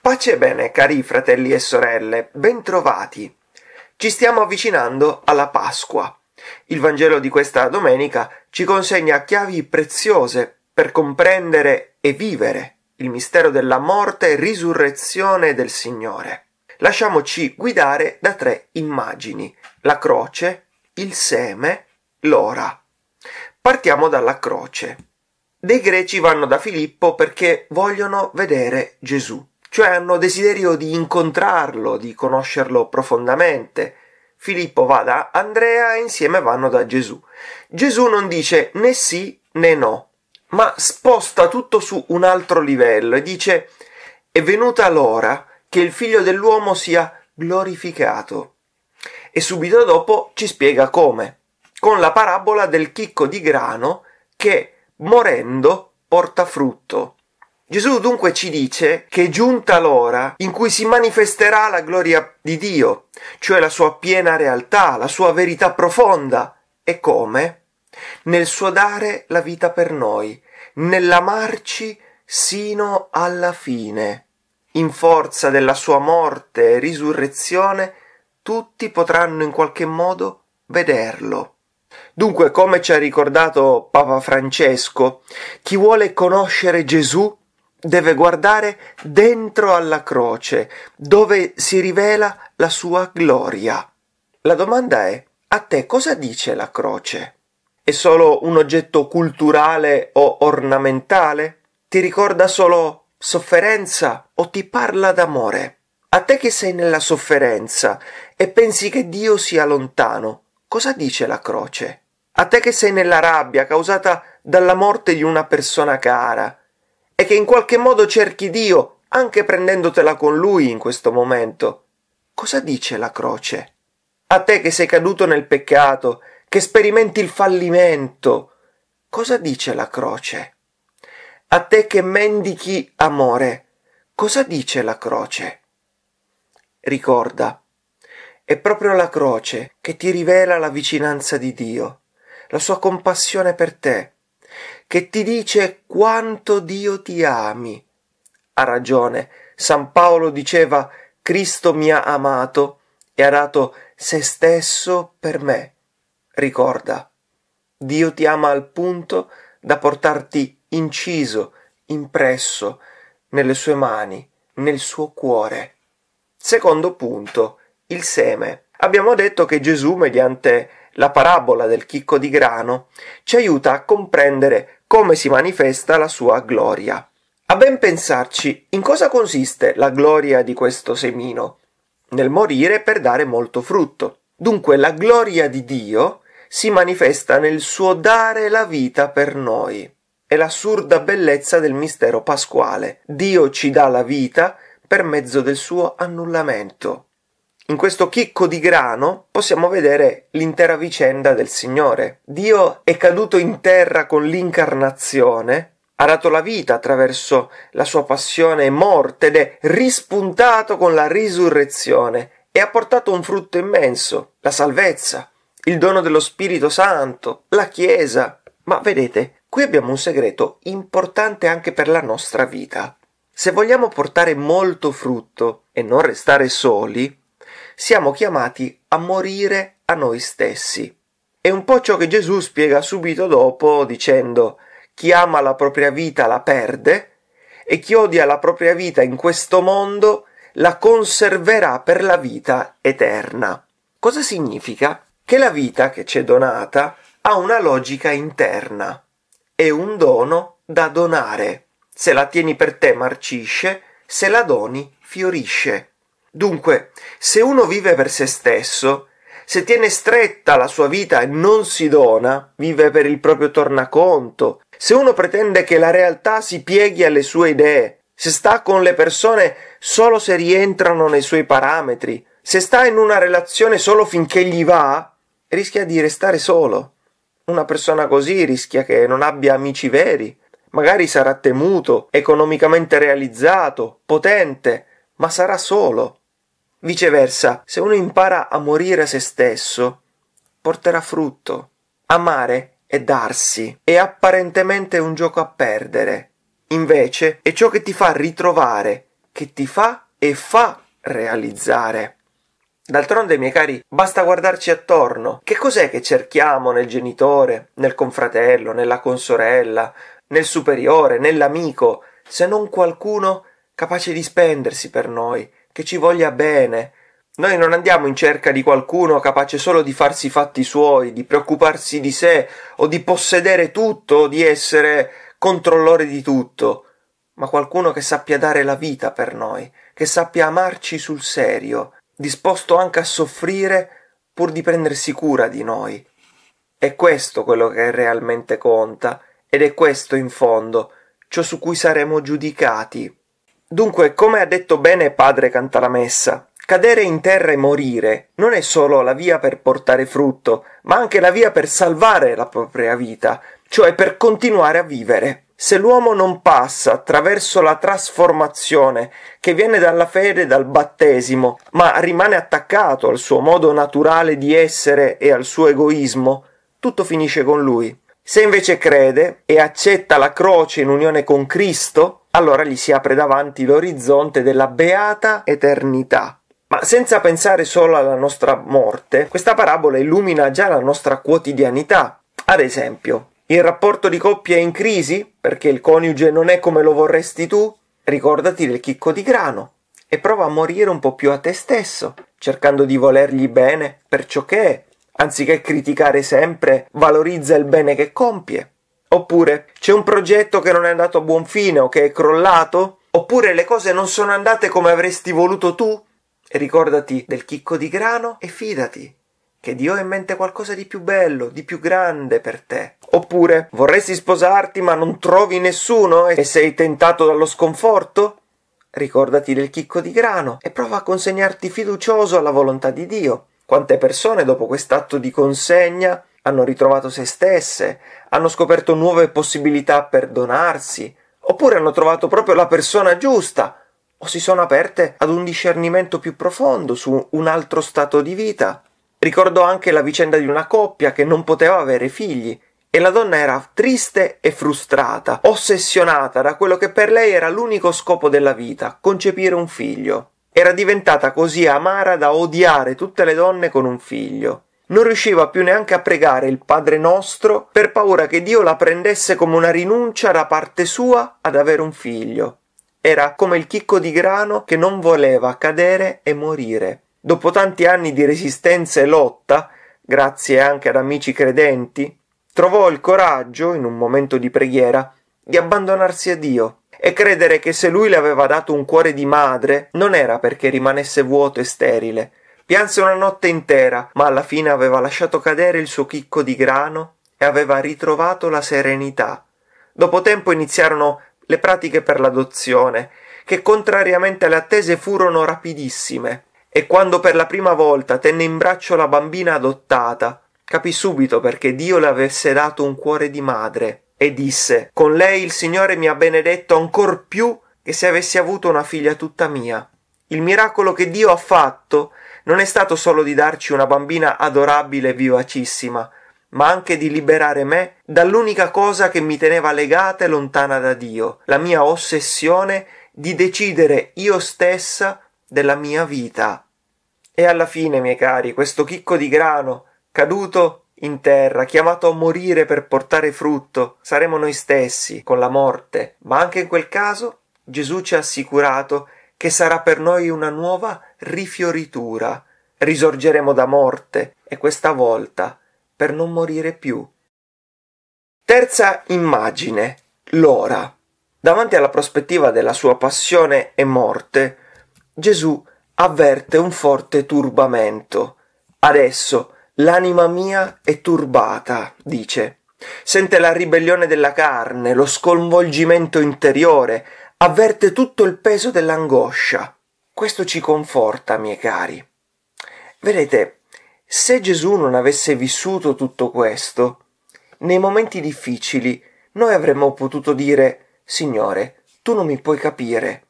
Pace e bene, cari fratelli e sorelle, bentrovati. Ci stiamo avvicinando alla Pasqua. Il Vangelo di questa domenica ci consegna chiavi preziose per comprendere e vivere il mistero della morte e risurrezione del Signore. Lasciamoci guidare da tre immagini, la croce, il seme, l'ora. Partiamo dalla croce dei greci vanno da Filippo perché vogliono vedere Gesù, cioè hanno desiderio di incontrarlo, di conoscerlo profondamente. Filippo va da Andrea e insieme vanno da Gesù. Gesù non dice né sì né no, ma sposta tutto su un altro livello e dice è venuta l'ora che il figlio dell'uomo sia glorificato. E subito dopo ci spiega come, con la parabola del chicco di grano che morendo porta frutto. Gesù dunque ci dice che è giunta l'ora in cui si manifesterà la gloria di Dio, cioè la sua piena realtà, la sua verità profonda. E come? Nel suo dare la vita per noi, nell'amarci sino alla fine. In forza della sua morte e risurrezione, tutti potranno in qualche modo vederlo. Dunque, come ci ha ricordato Papa Francesco, chi vuole conoscere Gesù deve guardare dentro alla croce, dove si rivela la sua gloria. La domanda è, a te cosa dice la croce? È solo un oggetto culturale o ornamentale? Ti ricorda solo sofferenza o ti parla d'amore? A te che sei nella sofferenza e pensi che Dio sia lontano, cosa dice la croce? a te che sei nella rabbia causata dalla morte di una persona cara e che in qualche modo cerchi Dio anche prendendotela con lui in questo momento. Cosa dice la croce? A te che sei caduto nel peccato, che sperimenti il fallimento, cosa dice la croce? A te che mendichi amore, cosa dice la croce? Ricorda, è proprio la croce che ti rivela la vicinanza di Dio la sua compassione per te, che ti dice quanto Dio ti ami. Ha ragione, San Paolo diceva Cristo mi ha amato e ha dato se stesso per me. Ricorda, Dio ti ama al punto da portarti inciso, impresso, nelle sue mani, nel suo cuore. Secondo punto, il seme. Abbiamo detto che Gesù, mediante la parabola del chicco di grano, ci aiuta a comprendere come si manifesta la sua gloria. A ben pensarci, in cosa consiste la gloria di questo semino? Nel morire per dare molto frutto. Dunque la gloria di Dio si manifesta nel suo dare la vita per noi. È l'assurda bellezza del mistero pasquale. Dio ci dà la vita per mezzo del suo annullamento. In questo chicco di grano possiamo vedere l'intera vicenda del Signore. Dio è caduto in terra con l'incarnazione, ha dato la vita attraverso la sua passione e morte ed è rispuntato con la risurrezione e ha portato un frutto immenso, la salvezza, il dono dello Spirito Santo, la Chiesa. Ma vedete, qui abbiamo un segreto importante anche per la nostra vita. Se vogliamo portare molto frutto e non restare soli, siamo chiamati a morire a noi stessi. È un po' ciò che Gesù spiega subito dopo dicendo chi ama la propria vita la perde e chi odia la propria vita in questo mondo la conserverà per la vita eterna. Cosa significa? Che la vita che ci è donata ha una logica interna, è un dono da donare. Se la tieni per te marcisce, se la doni fiorisce. Dunque, se uno vive per se stesso, se tiene stretta la sua vita e non si dona, vive per il proprio tornaconto, se uno pretende che la realtà si pieghi alle sue idee, se sta con le persone solo se rientrano nei suoi parametri, se sta in una relazione solo finché gli va, rischia di restare solo. Una persona così rischia che non abbia amici veri, magari sarà temuto, economicamente realizzato, potente, ma sarà solo. Viceversa, se uno impara a morire a se stesso, porterà frutto. Amare è darsi, è apparentemente un gioco a perdere. Invece è ciò che ti fa ritrovare, che ti fa e fa realizzare. D'altronde, miei cari, basta guardarci attorno. Che cos'è che cerchiamo nel genitore, nel confratello, nella consorella, nel superiore, nell'amico, se non qualcuno capace di spendersi per noi, che ci voglia bene. Noi non andiamo in cerca di qualcuno capace solo di farsi i fatti suoi, di preoccuparsi di sé o di possedere tutto o di essere controllore di tutto, ma qualcuno che sappia dare la vita per noi, che sappia amarci sul serio, disposto anche a soffrire pur di prendersi cura di noi. È questo quello che realmente conta, ed è questo in fondo ciò su cui saremo giudicati. Dunque, come ha detto bene padre Cantalamessa, cadere in terra e morire non è solo la via per portare frutto, ma anche la via per salvare la propria vita, cioè per continuare a vivere. Se l'uomo non passa attraverso la trasformazione che viene dalla fede e dal battesimo, ma rimane attaccato al suo modo naturale di essere e al suo egoismo, tutto finisce con lui. Se invece crede e accetta la croce in unione con Cristo, allora gli si apre davanti l'orizzonte della beata eternità. Ma senza pensare solo alla nostra morte, questa parabola illumina già la nostra quotidianità. Ad esempio, il rapporto di coppia è in crisi perché il coniuge non è come lo vorresti tu? Ricordati del chicco di grano e prova a morire un po' più a te stesso, cercando di volergli bene per ciò che è, anziché criticare sempre, valorizza il bene che compie. Oppure c'è un progetto che non è andato a buon fine o che è crollato? Oppure le cose non sono andate come avresti voluto tu? Ricordati del chicco di grano e fidati che Dio ha in mente qualcosa di più bello, di più grande per te. Oppure vorresti sposarti ma non trovi nessuno e sei tentato dallo sconforto? Ricordati del chicco di grano e prova a consegnarti fiducioso alla volontà di Dio. Quante persone dopo quest'atto di consegna hanno ritrovato se stesse, hanno scoperto nuove possibilità per donarsi, oppure hanno trovato proprio la persona giusta, o si sono aperte ad un discernimento più profondo su un altro stato di vita. Ricordo anche la vicenda di una coppia che non poteva avere figli e la donna era triste e frustrata, ossessionata da quello che per lei era l'unico scopo della vita, concepire un figlio. Era diventata così amara da odiare tutte le donne con un figlio. Non riusciva più neanche a pregare il Padre nostro per paura che Dio la prendesse come una rinuncia da parte sua ad avere un figlio. Era come il chicco di grano che non voleva cadere e morire. Dopo tanti anni di resistenza e lotta, grazie anche ad amici credenti, trovò il coraggio, in un momento di preghiera, di abbandonarsi a Dio e credere che se lui le aveva dato un cuore di madre non era perché rimanesse vuoto e sterile, Pianse una notte intera, ma alla fine aveva lasciato cadere il suo chicco di grano e aveva ritrovato la serenità. Dopo tempo iniziarono le pratiche per l'adozione, che contrariamente alle attese furono rapidissime. E quando per la prima volta tenne in braccio la bambina adottata, capì subito perché Dio le avesse dato un cuore di madre e disse Con lei il Signore mi ha benedetto ancor più che se avessi avuto una figlia tutta mia. Il miracolo che Dio ha fatto non è stato solo di darci una bambina adorabile e vivacissima, ma anche di liberare me dall'unica cosa che mi teneva legata e lontana da Dio, la mia ossessione di decidere io stessa della mia vita. E alla fine, miei cari, questo chicco di grano, caduto in terra, chiamato a morire per portare frutto, saremo noi stessi con la morte, ma anche in quel caso Gesù ci ha assicurato che sarà per noi una nuova rifioritura. Risorgeremo da morte e questa volta per non morire più. Terza immagine, l'ora. Davanti alla prospettiva della sua passione e morte, Gesù avverte un forte turbamento. Adesso l'anima mia è turbata, dice. Sente la ribellione della carne, lo sconvolgimento interiore, avverte tutto il peso dell'angoscia. Questo ci conforta, miei cari. Vedete, se Gesù non avesse vissuto tutto questo, nei momenti difficili noi avremmo potuto dire Signore, tu non mi puoi capire.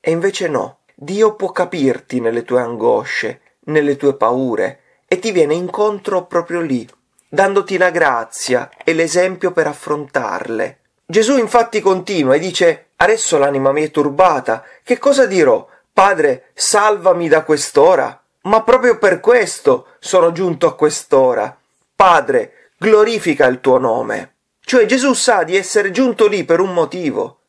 E invece no, Dio può capirti nelle tue angosce, nelle tue paure, e ti viene incontro proprio lì, dandoti la grazia e l'esempio per affrontarle. Gesù infatti continua e dice adesso l'anima mi è turbata che cosa dirò padre salvami da quest'ora ma proprio per questo sono giunto a quest'ora padre glorifica il tuo nome cioè Gesù sa di essere giunto lì per un motivo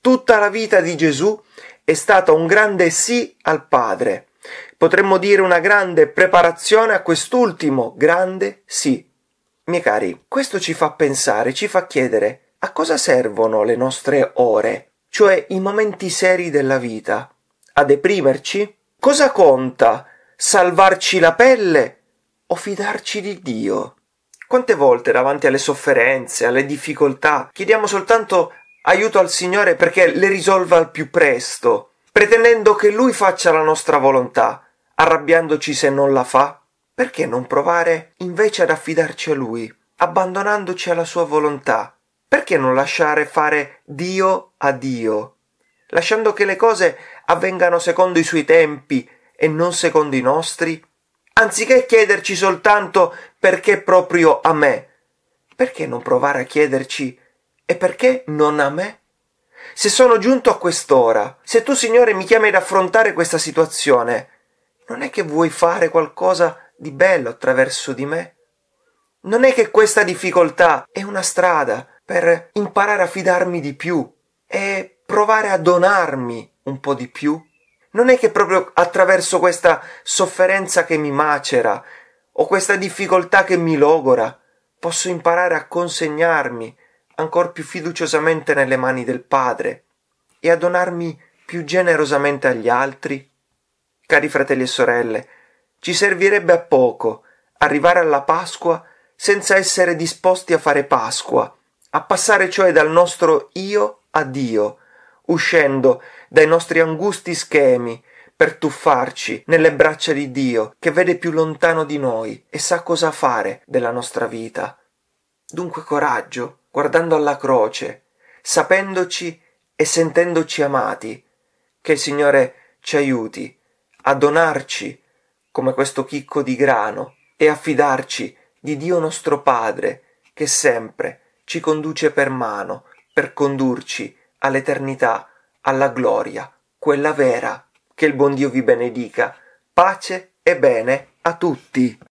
tutta la vita di Gesù è stata un grande sì al padre potremmo dire una grande preparazione a quest'ultimo grande sì miei cari questo ci fa pensare ci fa chiedere a cosa servono le nostre ore cioè i momenti seri della vita, a deprimerci? Cosa conta? Salvarci la pelle o fidarci di Dio? Quante volte davanti alle sofferenze, alle difficoltà, chiediamo soltanto aiuto al Signore perché le risolva al più presto, pretendendo che Lui faccia la nostra volontà, arrabbiandoci se non la fa? Perché non provare invece ad affidarci a Lui, abbandonandoci alla Sua volontà? Perché non lasciare fare Dio a Dio, lasciando che le cose avvengano secondo i suoi tempi e non secondo i nostri, anziché chiederci soltanto perché proprio a me, perché non provare a chiederci e perché non a me? Se sono giunto a quest'ora, se tu Signore mi chiami ad affrontare questa situazione, non è che vuoi fare qualcosa di bello attraverso di me? Non è che questa difficoltà è una strada per imparare a fidarmi di più, e provare a donarmi un po' di più? Non è che proprio attraverso questa sofferenza che mi macera o questa difficoltà che mi logora posso imparare a consegnarmi ancora più fiduciosamente nelle mani del Padre e a donarmi più generosamente agli altri? Cari fratelli e sorelle, ci servirebbe a poco arrivare alla Pasqua senza essere disposti a fare Pasqua, a passare cioè dal nostro io a Dio, uscendo dai nostri angusti schemi per tuffarci nelle braccia di Dio che vede più lontano di noi e sa cosa fare della nostra vita. Dunque coraggio, guardando alla croce, sapendoci e sentendoci amati, che il Signore ci aiuti a donarci come questo chicco di grano e affidarci di Dio nostro Padre che sempre ci conduce per mano per condurci all'eternità, alla gloria, quella vera. Che il buon Dio vi benedica. Pace e bene a tutti.